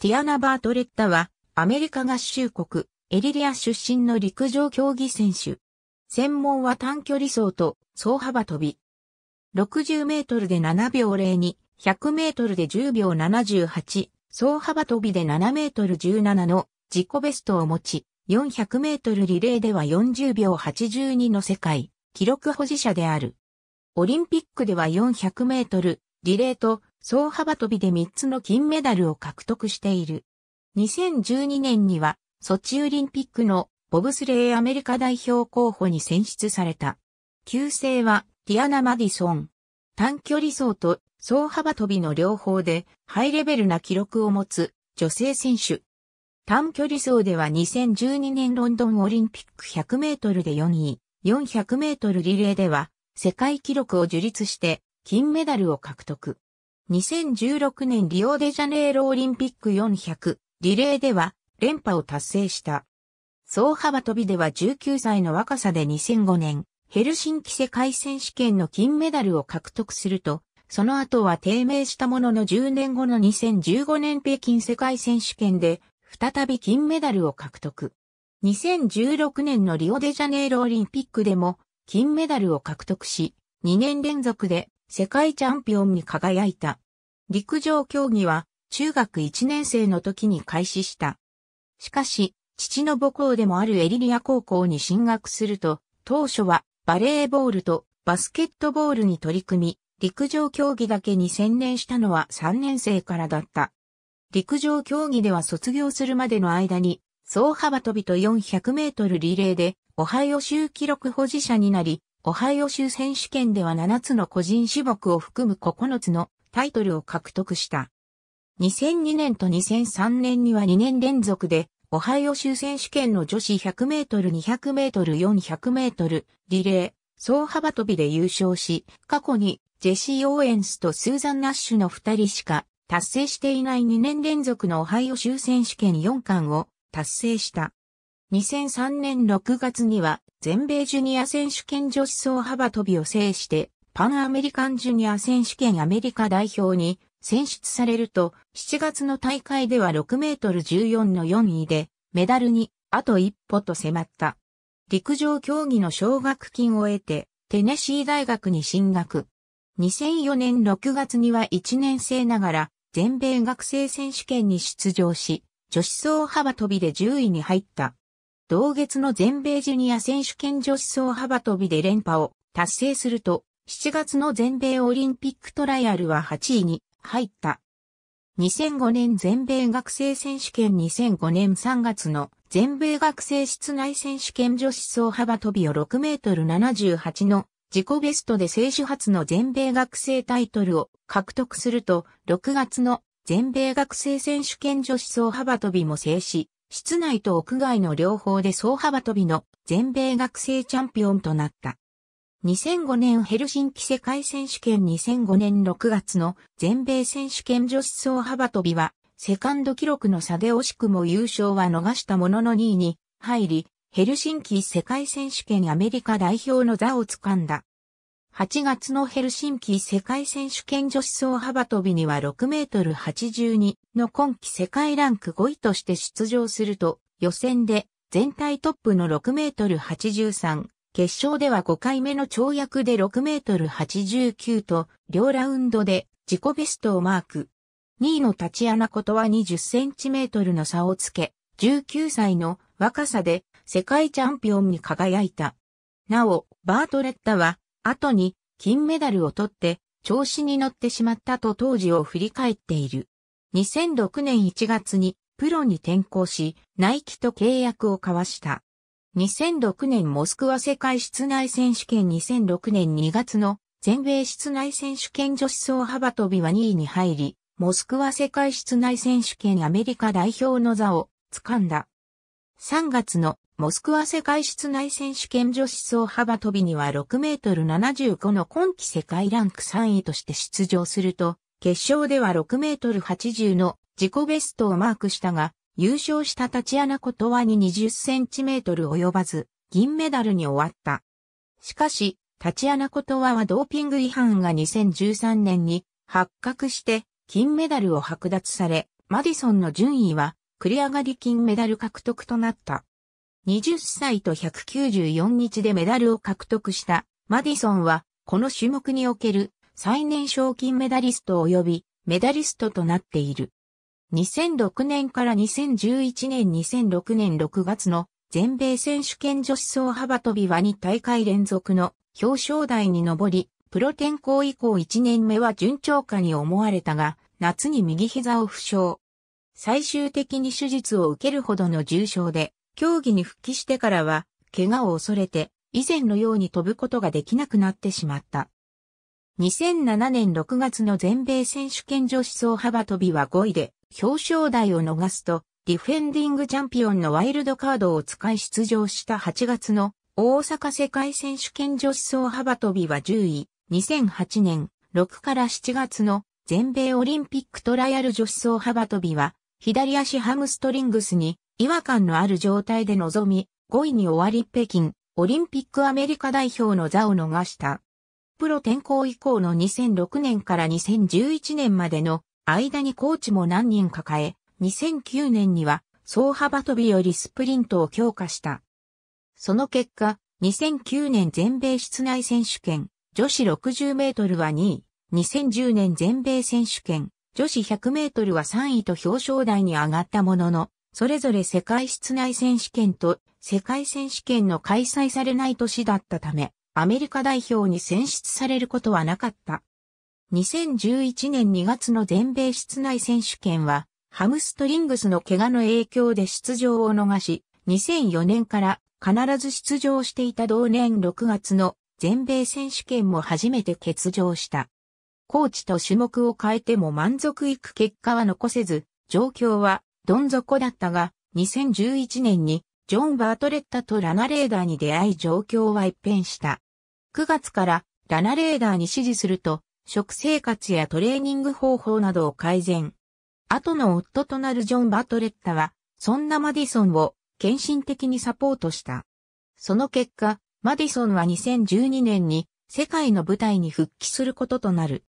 ティアナ・バートレッタは、アメリカ合衆国、エリリア出身の陸上競技選手。専門は短距離走と、走幅跳び。60メートルで7秒02、100メートルで10秒78、走幅跳びで7メートル17の自己ベストを持ち、400メートルリレーでは40秒82の世界記録保持者である。オリンピックでは400メートルリレーと総幅跳びで3つの金メダルを獲得している。2012年には、ソチオリンピックのボブスレーアメリカ代表候補に選出された。旧姓はティアナ・マディソン。短距離走と総幅跳びの両方でハイレベルな記録を持つ女性選手。短距離走では2012年ロンドンオリンピック100メートルで4位、400メートルリレーでは世界記録を樹立して金メダルを獲得。2016年リオデジャネイロオリンピック400リレーでは連覇を達成した。総幅飛びでは19歳の若さで2005年ヘルシンキ世界選手権の金メダルを獲得すると、その後は低迷したものの10年後の2015年北京世界選手権で再び金メダルを獲得。2016年のリオデジャネイロオリンピックでも金メダルを獲得し、2年連続で世界チャンピオンに輝いた。陸上競技は中学1年生の時に開始した。しかし、父の母校でもあるエリリア高校に進学すると、当初はバレーボールとバスケットボールに取り組み、陸上競技だけに専念したのは3年生からだった。陸上競技では卒業するまでの間に、総幅跳びと400メートルリレーで、オハイオ州記録保持者になり、オハイオ州選手権では7つの個人種目を含む9つのタイトルを獲得した。2002年と2003年には2年連続で、オハイオ州選手権の女子100メートル、200メートル、400メートル、リレー、総幅跳びで優勝し、過去にジェシー・オーエンスとスーザン・ナッシュの2人しか達成していない2年連続のオハイオ州選手権4冠を達成した。2003年6月には全米ジュニア選手権女子総幅跳びを制してパンアメリカンジュニア選手権アメリカ代表に選出されると、7月の大会では6メートル14の4位で、メダルにあと一歩と迫った。陸上競技の奨学金を得て、テネシー大学に進学。2004年6月には1年生ながら、全米学生選手権に出場し、女子走幅跳で10位に入った。同月の全米ジュニア選手権女子走幅跳で連覇を達成すると、7月の全米オリンピックトライアルは8位に入った。2005年全米学生選手権2005年3月の全米学生室内選手権女子走幅跳びを6メートル78の自己ベストで選手初の全米学生タイトルを獲得すると、6月の全米学生選手権女子走幅跳びも制し、室内と屋外の両方で走幅跳びの全米学生チャンピオンとなった。2005年ヘルシンキ世界選手権2005年6月の全米選手権女子総幅跳びは、セカンド記録の差で惜しくも優勝は逃したものの2位に入り、ヘルシンキ世界選手権アメリカ代表の座を掴んだ。8月のヘルシンキ世界選手権女子総幅跳びには6メートル82の今季世界ランク5位として出場すると、予選で全体トップの6メートル83、決勝では5回目の跳躍で6メートル89と、両ラウンドで自己ベストをマーク。2位の立ち穴ことは20センチメートルの差をつけ、19歳の若さで世界チャンピオンに輝いた。なお、バートレッタは、後に金メダルを取って、調子に乗ってしまったと当時を振り返っている。2006年1月にプロに転向し、ナイキと契約を交わした。2006年モスクワ世界室内選手権2006年2月の全米室内選手権女子総幅跳びは2位に入り、モスクワ世界室内選手権アメリカ代表の座を掴んだ。3月のモスクワ世界室内選手権女子総幅跳びには6メートル75の今季世界ランク3位として出場すると、決勝では6メートル80の自己ベストをマークしたが、優勝したタチアナ・コトワに20センチメートル及ばず、銀メダルに終わった。しかし、タチアナ・コトワはドーピング違反が2013年に発覚して金メダルを剥奪され、マディソンの順位は繰り上がり金メダル獲得となった。20歳と194日でメダルを獲得したマディソンは、この種目における最年少金メダリスト及びメダリストとなっている。2006年から2011年2006年6月の全米選手権女子総幅跳びは2大会連続の表彰台に上り、プロ転向以降1年目は順調かに思われたが、夏に右膝を負傷。最終的に手術を受けるほどの重傷で、競技に復帰してからは、怪我を恐れて、以前のように飛ぶことができなくなってしまった。2007年6月の全米選手権女子総幅跳びは5位で、表彰台を逃すと、ディフェンディングチャンピオンのワイルドカードを使い出場した8月の大阪世界選手権女子走幅跳びは10位、2008年6から7月の全米オリンピックトライアル女子走幅跳びは左足ハムストリングスに違和感のある状態で臨み、5位に終わり北京オリンピックアメリカ代表の座を逃した。プロ転向以降の2006年から2011年までの間にコーチも何人抱え、2009年には総幅跳びよりスプリントを強化した。その結果、2009年全米室内選手権、女子60メートルは2位、2010年全米選手権、女子100メートルは3位と表彰台に上がったものの、それぞれ世界室内選手権と世界選手権の開催されない年だったため、アメリカ代表に選出されることはなかった。2011年2月の全米室内選手権は、ハムストリングスの怪我の影響で出場を逃し、2004年から必ず出場していた同年6月の全米選手権も初めて欠場した。コーチと種目を変えても満足いく結果は残せず、状況はどん底だったが、2011年にジョン・バートレッタとラナレーダーに出会い状況は一変した。9月からラナレーダーに指示すると、食生活やトレーニング方法などを改善。後の夫となるジョン・バトレッタは、そんなマディソンを献身的にサポートした。その結果、マディソンは2012年に世界の舞台に復帰することとなる。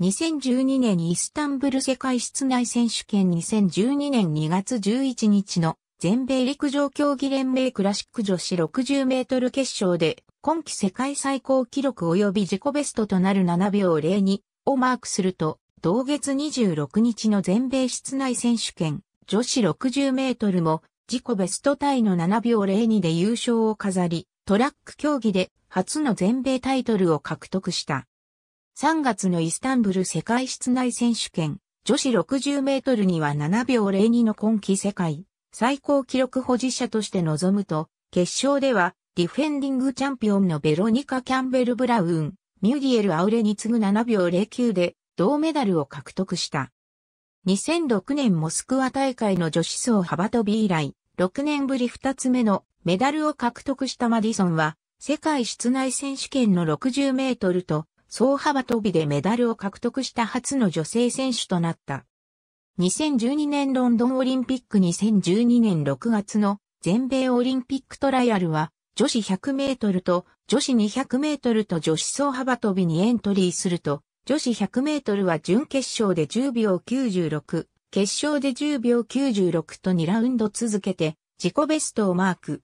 2012年イスタンブル世界室内選手権2012年2月11日の全米陸上競技連盟クラシック女子60メートル決勝で今季世界最高記録及び自己ベストとなる7秒02をマークすると、同月26日の全米室内選手権女子60メートルも自己ベストタイの7秒02で優勝を飾り、トラック競技で初の全米タイトルを獲得した。3月のイスタンブル世界室内選手権女子60メートルには7秒02の今季世界最高記録保持者として臨むと、決勝ではディフェンディングチャンピオンのベロニカ・キャンベル・ブラウン、ミュディエル・アウレに次ぐ7秒09で銅メダルを獲得した。2006年モスクワ大会の女子層幅跳び以来、6年ぶり2つ目のメダルを獲得したマディソンは、世界室内選手権の60メートルと、総幅跳びでメダルを獲得した初の女性選手となった。2012年ロンドンオリンピック2012年6月の全米オリンピックトライアルは、女子100メートルと女子200メートルと女子走幅跳びにエントリーすると、女子100メートルは準決勝で10秒96、決勝で10秒96と2ラウンド続けて自己ベストをマーク。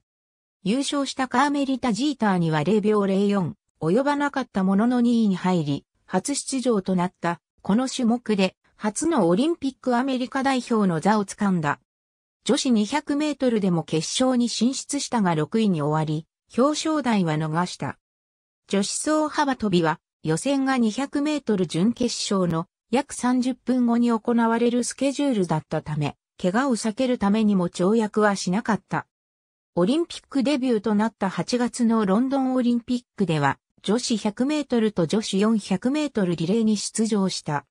優勝したカーメリタ・ジーターには0秒04、及ばなかったものの2位に入り、初出場となった、この種目で、初のオリンピックアメリカ代表の座を掴んだ。女子200メートルでも決勝に進出したが6位に終わり、表彰台は逃した。女子総幅跳びは予選が200メートル準決勝の約30分後に行われるスケジュールだったため、怪我を避けるためにも跳躍はしなかった。オリンピックデビューとなった8月のロンドンオリンピックでは、女子100メートルと女子400メートルリレーに出場した。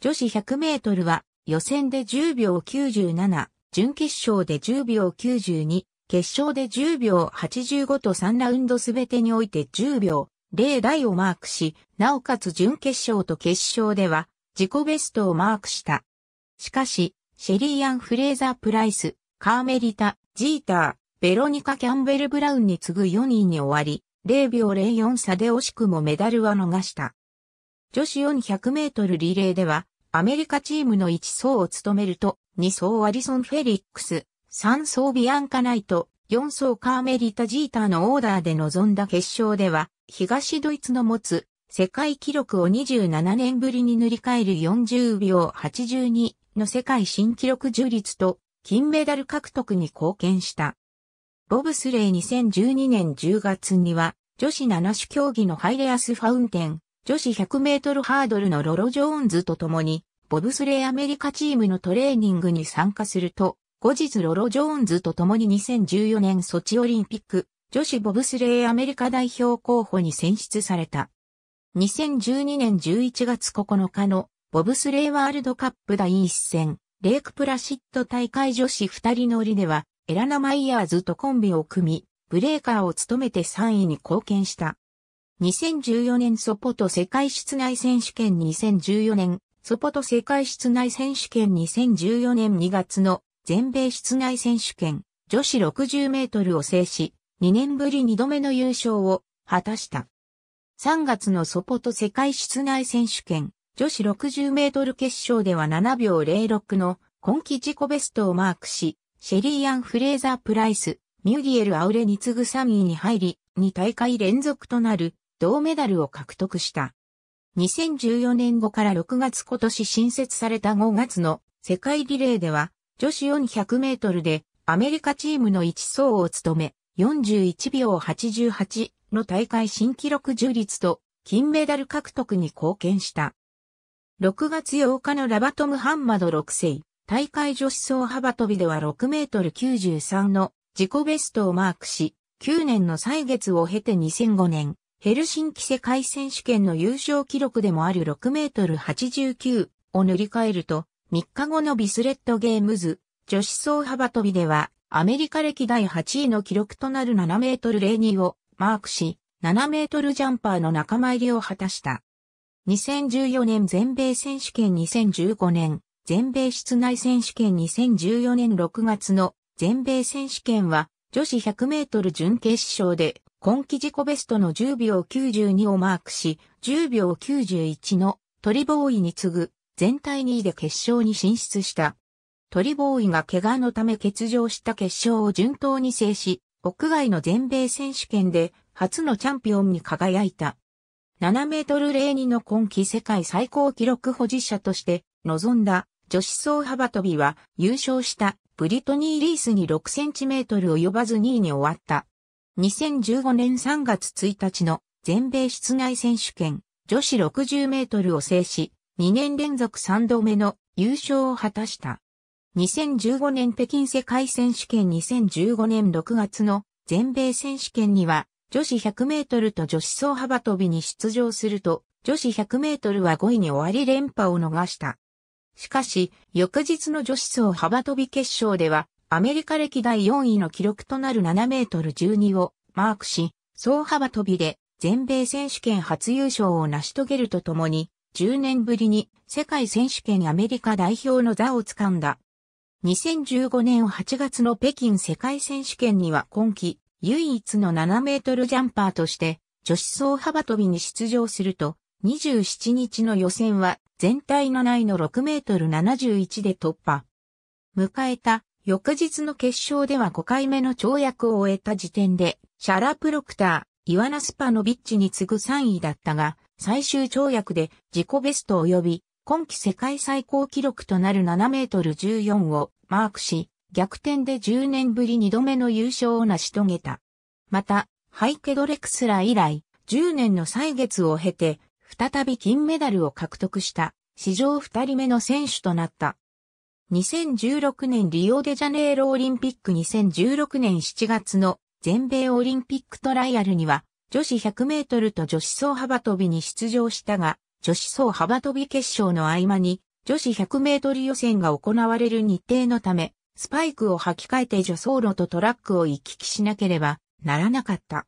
女子100メートルは予選で10秒97、準決勝で10秒92、決勝で10秒85と3ラウンドすべてにおいて10秒0台をマークし、なおかつ準決勝と決勝では自己ベストをマークした。しかし、シェリーアン・フレーザー・プライス、カーメリタ、ジーター、ベロニカ・キャンベル・ブラウンに次ぐ4位に終わり、0秒04差で惜しくもメダルは逃した。女子400メートルリレーでは、アメリカチームの一走を務めると、2層アリソン・フェリックス、3層ビアンカナイト、4層カーメリタ・ジーターのオーダーで臨んだ決勝では、東ドイツの持つ世界記録を27年ぶりに塗り替える40秒82の世界新記録樹立と金メダル獲得に貢献した。ボブスレー2012年10月には女子7種競技のハイレアスファウンテン、女子100メートルハードルのロロ・ジョーンズと共にボブスレーアメリカチームのトレーニングに参加すると、後日ロロ・ジョーンズと共に2014年ソチオリンピック女子ボブスレーアメリカ代表候補に選出された。2012年11月9日のボブスレーワールドカップ第一戦、レイクプラシッド大会女子二人乗りでは、エラナ・マイヤーズとコンビを組み、ブレーカーを務めて3位に貢献した。2014年ソポト世界室内選手権2014年ソポト世界室内選手権2014年2月の全米室内選手権女子60メートルを制し、2年ぶり2度目の優勝を果たした。3月のソポト世界室内選手権女子60メートル決勝では7秒06の今季自己ベストをマークし、シェリーアン・フレーザー・プライス、ミュギエル・アウレに次ぐ3位に入り、2大会連続となる銅メダルを獲得した。2014年後から6月今年新設された5月の世界リレーでは女子400メートルでアメリカチームの1走を務め41秒88の大会新記録樹立と金メダル獲得に貢献した。6月8日のラバトムハンマド6世、大会女子走幅跳びでは6メートル93の自己ベストをマークし、9年の歳月を経て2005年、ヘルシンキ世界選手権の優勝記録でもある6メートル89を塗り替えると、3日後のビスレットゲームズ、女子総幅跳びでは、アメリカ歴第8位の記録となる7メートル02をマークし、7メートルジャンパーの仲間入りを果たした。2014年全米選手権2015年、全米室内選手権2014年6月の全米選手権は女子100メートル準決勝で今季自己ベストの10秒92をマークし、10秒91のトリボーイに次ぐ全体2位で決勝に進出した。トリボーイが怪我のため欠場した決勝を順当に制し、屋外の全米選手権で初のチャンピオンに輝いた。7メートル02の今季世界最高記録保持者として臨んだ女子総幅跳びは優勝したブリトニー・リースに6センチメートル及ばず2位に終わった。2015年3月1日の全米室内選手権女子60メートルを制し、2年連続3度目の優勝を果たした。2015年北京世界選手権2015年6月の全米選手権には女子100メートルと女子走幅跳びに出場すると女子100メートルは5位に終わり連覇を逃した。しかし、翌日の女子走幅跳び決勝ではアメリカ歴代4位の記録となる7メートル12をマークし、総幅飛びで全米選手権初優勝を成し遂げるとともに、10年ぶりに世界選手権アメリカ代表の座を掴んだ。2015年8月の北京世界選手権には今季唯一の7メートルジャンパーとして女子総幅跳びに出場すると、27日の予選は全体7位の6メートル71で突破。迎えた翌日の決勝では5回目の跳躍を終えた時点で、シャラプロクター、イワナスパノビッチに次ぐ3位だったが、最終跳躍で自己ベスト及び、今季世界最高記録となる7メートル14をマークし、逆転で10年ぶり2度目の優勝を成し遂げた。また、ハイケドレクスラ以来、10年の歳月を経て、再び金メダルを獲得した、史上2人目の選手となった。2016年リオデジャネイロオリンピック2016年7月の全米オリンピックトライアルには女子100メートルと女子走幅跳びに出場したが、女子走幅跳び決勝の合間に女子100メートル予選が行われる日程のため、スパイクを履き替えて助走路とトラックを行き来しなければならなかった。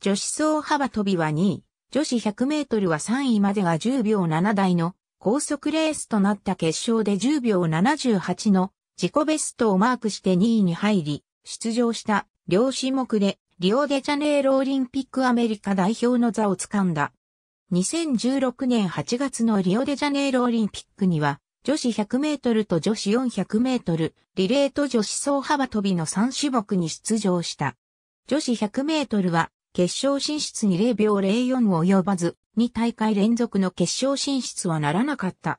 女子走幅跳びは2位、女子100メートルは3位までが10秒7台の高速レースとなった決勝で10秒78の自己ベストをマークして2位に入り、出場した両種目でリオデジャネイロオリンピックアメリカ代表の座をつかんだ。2016年8月のリオデジャネイロオリンピックには、女子100メートルと女子400メートル、リレーと女子走幅跳びの3種目に出場した。女子100メートルは、決勝進出に0秒04及ばず、2大会連続の決勝進出はならなかった。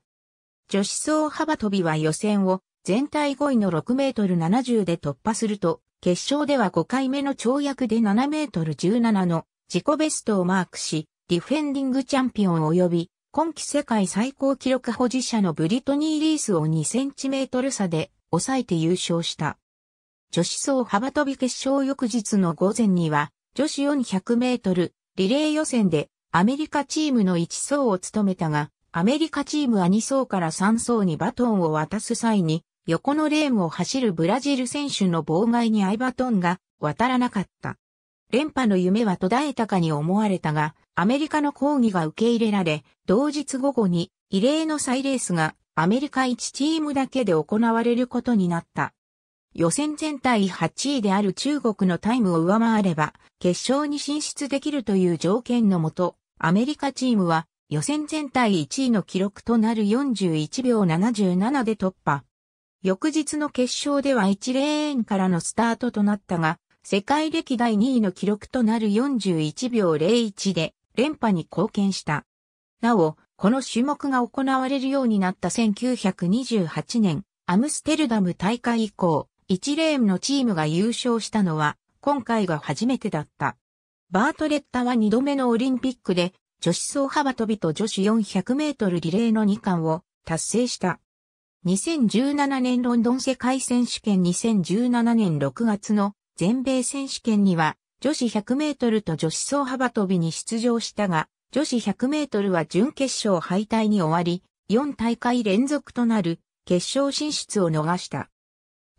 女子総幅跳びは予選を全体5位の6メートル70で突破すると、決勝では5回目の跳躍で7メートル17の自己ベストをマークし、ディフェンディングチャンピオン及び、今季世界最高記録保持者のブリトニー・リースを2センチメートル差で抑えて優勝した。女子総幅跳び決勝翌日の午前には、女子400メートルリレー予選でアメリカチームの1層を務めたが、アメリカチームは2層から3層にバトンを渡す際に、横のレーンを走るブラジル選手の妨害にアイバトンが渡らなかった。連覇の夢は途絶えたかに思われたが、アメリカの抗議が受け入れられ、同日午後に異例の再レースがアメリカ1チームだけで行われることになった。予選全体8位である中国のタイムを上回れば、決勝に進出できるという条件のもと、アメリカチームは予選全体1位の記録となる41秒77で突破。翌日の決勝では1レーンからのスタートとなったが、世界歴代2位の記録となる41秒01で連覇に貢献した。なお、この種目が行われるようになった1928年、アムステルダム大会以降、1レーンのチームが優勝したのは、今回が初めてだった。バートレッタは2度目のオリンピックで、女子総幅跳びと女子400メートルリレーの2冠を達成した。2017年ロンドン世界選手権2017年6月の全米選手権には女子100メートルと女子総幅跳びに出場したが、女子100メートルは準決勝敗退に終わり、4大会連続となる決勝進出を逃した。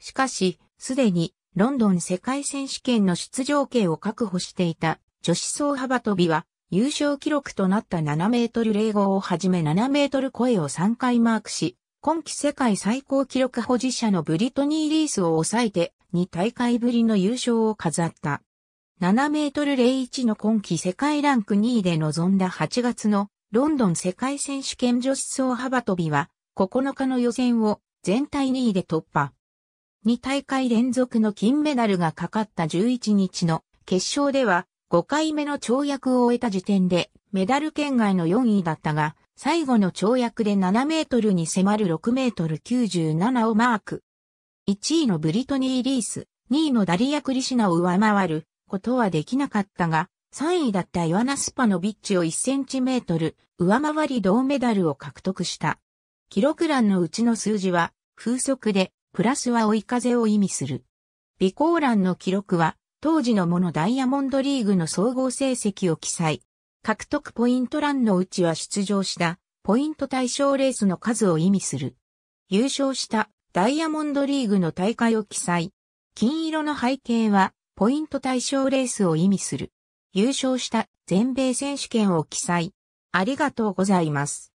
しかし、すでにロンドン世界選手権の出場権を確保していた女子総幅跳びは優勝記録となった7メートル05をはじめ7メートル声を3回マークし、今季世界最高記録保持者のブリトニー・リースを抑えて2大会ぶりの優勝を飾った。7メートル01の今季世界ランク2位で臨んだ8月のロンドン世界選手権女子総幅跳びは9日の予選を全体2位で突破。2大会連続の金メダルがかかった11日の決勝では5回目の跳躍を終えた時点でメダル圏外の4位だったが、最後の跳躍で7メートルに迫る6メートル97をマーク。1位のブリトニー・リース、2位のダリア・クリシナを上回ることはできなかったが、3位だったイワナ・スパノビッチを1センチメートル上回り銅メダルを獲得した。記録欄のうちの数字は風速でプラスは追い風を意味する。備考欄の記録は、当時のものダイヤモンドリーグの総合成績を記載。獲得ポイント欄のうちは出場した、ポイント対象レースの数を意味する。優勝したダイヤモンドリーグの大会を記載。金色の背景は、ポイント対象レースを意味する。優勝した全米選手権を記載。ありがとうございます。